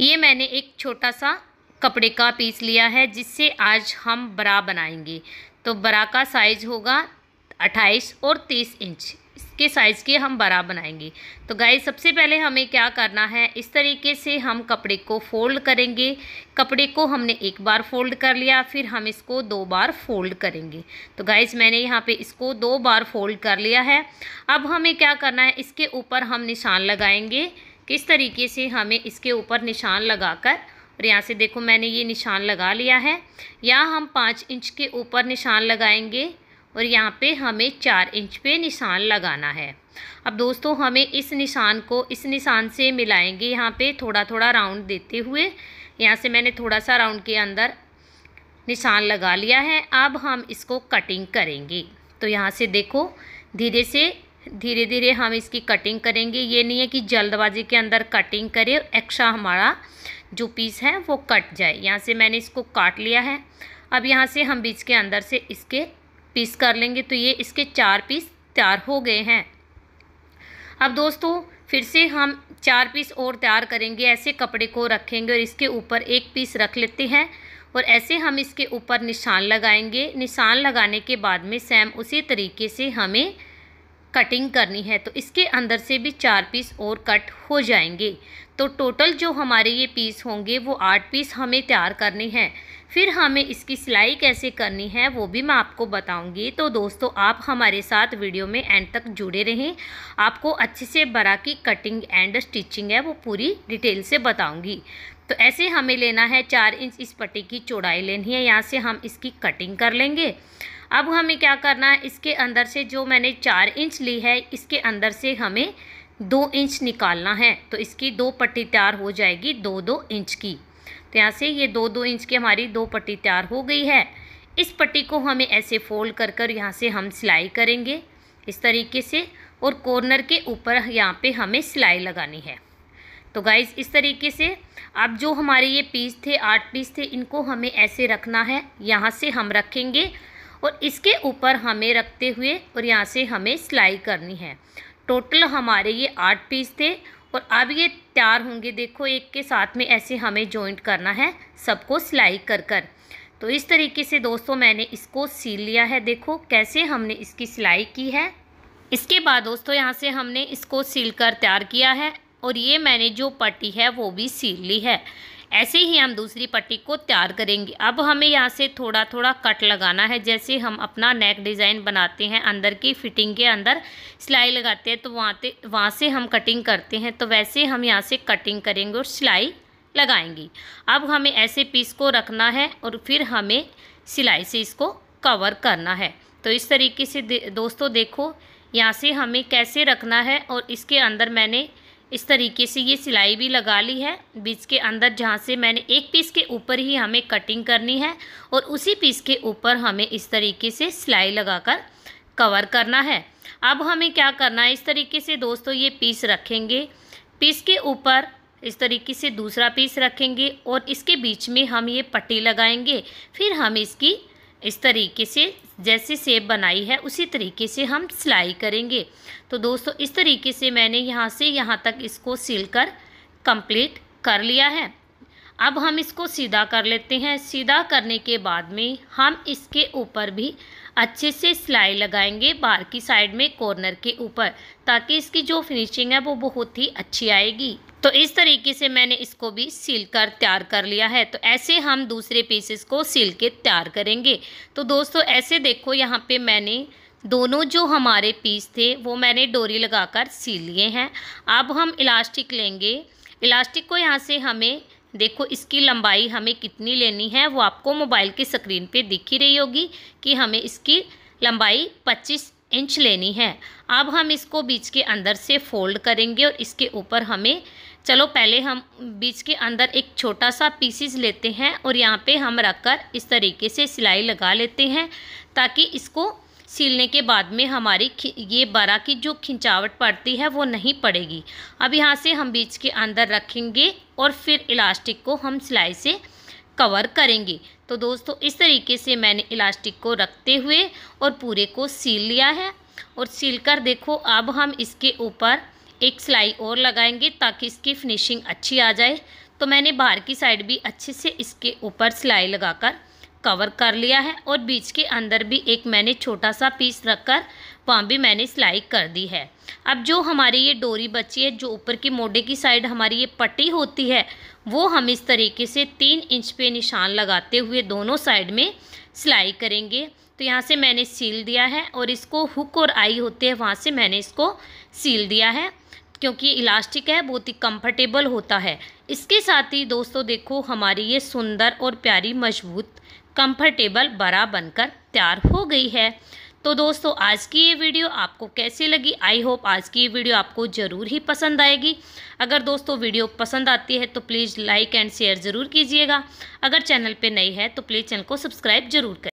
ये मैंने एक छोटा सा कपड़े का पीस लिया है जिससे आज हम बरा बनाएंगे तो बरा का साइज़ होगा अट्ठाईस और तीस इंच इसके साइज़ के हम बरा बनाएंगे तो गाइस सबसे पहले हमें क्या करना है इस तरीके से हम कपड़े को फ़ोल्ड करेंगे कपड़े को हमने एक बार फ़ोल्ड कर लिया फिर हम इसको दो बार फ़ोल्ड करेंगे तो गाइस मैंने यहाँ पे इसको दो बार फ़ोल्ड कर लिया है अब हमें क्या करना है इसके ऊपर हम निशान लगाएंगे किस तरीके से हमें इसके ऊपर निशान लगाकर और यहाँ से देखो मैंने ये निशान लगा लिया है या हम पाँच इंच के ऊपर निशान लगाएंगे और यहाँ पे हमें चार इंच पे निशान लगाना है अब दोस्तों हमें इस निशान को इस निशान से मिलाएंगे यहाँ पे थोड़ा थोड़ा राउंड देते हुए यहाँ से मैंने थोड़ा सा राउंड के अंदर निशान लगा लिया है अब हम इसको कटिंग करेंगे तो यहाँ से देखो धीरे से धीरे धीरे हम इसकी कटिंग करेंगे ये नहीं है कि जल्दबाजी के अंदर कटिंग करें एक्स्ट्रा हमारा जो पीस है वो कट जाए यहाँ से मैंने इसको काट लिया है अब यहाँ से हम बीच के अंदर से इसके पीस कर लेंगे तो ये इसके चार पीस तैयार हो गए हैं अब दोस्तों फिर से हम चार पीस और तैयार करेंगे ऐसे कपड़े को रखेंगे और इसके ऊपर एक पीस रख लेते हैं और ऐसे हम इसके ऊपर निशान लगाएंगे निशान लगाने के बाद में सेम उसी तरीके से हमें कटिंग करनी है तो इसके अंदर से भी चार पीस और कट हो जाएंगे तो टोटल जो हमारे ये पीस होंगे वो आठ पीस हमें तैयार करने हैं फिर हमें इसकी सिलाई कैसे करनी है वो भी मैं आपको बताऊंगी तो दोस्तों आप हमारे साथ वीडियो में एंड तक जुड़े रहें आपको अच्छे से बरा की कटिंग एंड स्टिचिंग है वो पूरी डिटेल से बताऊंगी तो ऐसे हमें लेना है चार इंच इस पट्टी की चौड़ाई लेनी है यहाँ से हम इसकी कटिंग कर लेंगे अब हमें क्या करना है इसके अंदर से जो मैंने चार इंच ली है इसके अंदर से हमें दो इंच निकालना है तो इसकी दो पट्टी तैयार हो जाएगी दो दो इंच की तो यहाँ से ये दो दो इंच की हमारी दो पट्टी तैयार हो गई है इस पट्टी को हमें ऐसे फोल्ड कर कर यहाँ से हम सिलाई करेंगे इस तरीके से और कॉर्नर के ऊपर यहाँ पे हमें सिलाई लगानी है तो गाइज इस तरीके से अब जो हमारे ये पीस थे आठ पीस थे इनको हमें ऐसे रखना है यहाँ से हम रखेंगे और इसके ऊपर हमें रखते हुए और यहाँ से हमें सिलाई करनी है टोटल हमारे ये आठ पीस थे और अब ये तैयार होंगे देखो एक के साथ में ऐसे हमें जॉइंट करना है सबको सिलाई कर कर तो इस तरीके से दोस्तों मैंने इसको सील लिया है देखो कैसे हमने इसकी सिलाई की है इसके बाद दोस्तों यहाँ से हमने इसको सील कर तैयार किया है और ये मैंने जो पट्टी है वो भी सील ली है ऐसे ही हम दूसरी पट्टी को तैयार करेंगे अब हमें यहाँ से थोड़ा थोड़ा कट लगाना है जैसे हम अपना नेक डिज़ाइन बनाते हैं अंदर की फिटिंग के अंदर सिलाई लगाते हैं तो वहाँ वहाँ से हम कटिंग करते हैं तो वैसे हम यहाँ से कटिंग करेंगे और सिलाई लगाएंगे अब हमें ऐसे पीस को रखना है और फिर हमें सिलाई से इसको कवर करना है तो इस तरीके से दे, दोस्तों देखो यहाँ से हमें कैसे रखना है और इसके अंदर मैंने इस तरीके से ये सिलाई भी लगा ली है बीच के अंदर जहाँ से मैंने एक पीस के ऊपर ही हमें कटिंग करनी है और उसी पीस के ऊपर हमें इस तरीके से सिलाई लगाकर कवर करना है अब हमें क्या करना है इस तरीके से दोस्तों ये पीस रखेंगे पीस के ऊपर इस तरीके से दूसरा पीस रखेंगे और इसके बीच में हम ये पट्टी लगाएंगे फिर हम इसकी इस तरीके से जैसे सेब बनाई है उसी तरीके से हम सिलाई करेंगे तो दोस्तों इस तरीके से मैंने यहाँ से यहाँ तक इसको सिल कर कंप्लीट कर लिया है अब हम इसको सीधा कर लेते हैं सीधा करने के बाद में हम इसके ऊपर भी अच्छे से सिलाई लगाएंगे बाहर की साइड में कॉर्नर के ऊपर ताकि इसकी जो फिनिशिंग है वो बहुत ही अच्छी आएगी तो इस तरीके से मैंने इसको भी सील कर तैयार कर लिया है तो ऐसे हम दूसरे पीसेस को सील के तैयार करेंगे तो दोस्तों ऐसे देखो यहाँ पे मैंने दोनों जो हमारे पीस थे वो मैंने डोरी लगाकर सील लिए हैं अब हम इलास्टिक लेंगे इलास्टिक को यहाँ से हमें देखो इसकी लंबाई हमें कितनी लेनी है वो आपको मोबाइल की स्क्रीन पर दिख ही रही होगी कि हमें इसकी लंबाई पच्चीस इंच लेनी है अब हम इसको बीच के अंदर से फोल्ड करेंगे और इसके ऊपर हमें चलो पहले हम बीच के अंदर एक छोटा सा पीसीस लेते हैं और यहाँ पे हम रखकर इस तरीके से सिलाई लगा लेते हैं ताकि इसको सिलने के बाद में हमारी ये बारा की जो खिंचावट पड़ती है वो नहीं पड़ेगी अब यहाँ से हम बीच के अंदर रखेंगे और फिर इलास्टिक को हम सिलाई से कवर करेंगे तो दोस्तों इस तरीके से मैंने इलास्टिक को रखते हुए और पूरे को सील लिया है और सील कर देखो अब हम इसके ऊपर एक सिलाई और लगाएंगे ताकि इसकी फिनिशिंग अच्छी आ जाए तो मैंने बाहर की साइड भी अच्छे से इसके ऊपर सिलाई लगाकर कवर कर लिया है और बीच के अंदर भी एक मैंने छोटा सा पीस रखकर वहाँ भी मैंने सिलाई कर दी है अब जो हमारी ये डोरी बची है जो ऊपर की मोडे की साइड हमारी ये पट्टी होती है वो हम इस तरीके से तीन इंच पे निशान लगाते हुए दोनों साइड में सिलाई करेंगे तो यहाँ से मैंने सील दिया है और इसको हुक और आई होते हैं वहाँ से मैंने इसको सील दिया है क्योंकि इलास्टिक है बहुत ही कंफर्टेबल होता है इसके साथ ही दोस्तों देखो हमारी ये सुंदर और प्यारी मजबूत कंफर्टेबल बरा बनकर तैयार हो गई है तो दोस्तों आज की ये वीडियो आपको कैसी लगी आई होप आज की ये वीडियो आपको ज़रूर ही पसंद आएगी अगर दोस्तों वीडियो पसंद आती है तो प्लीज़ लाइक एंड शेयर ज़रूर कीजिएगा अगर चैनल पर नई है तो प्लीज़ चैनल को सब्सक्राइब जरूर करें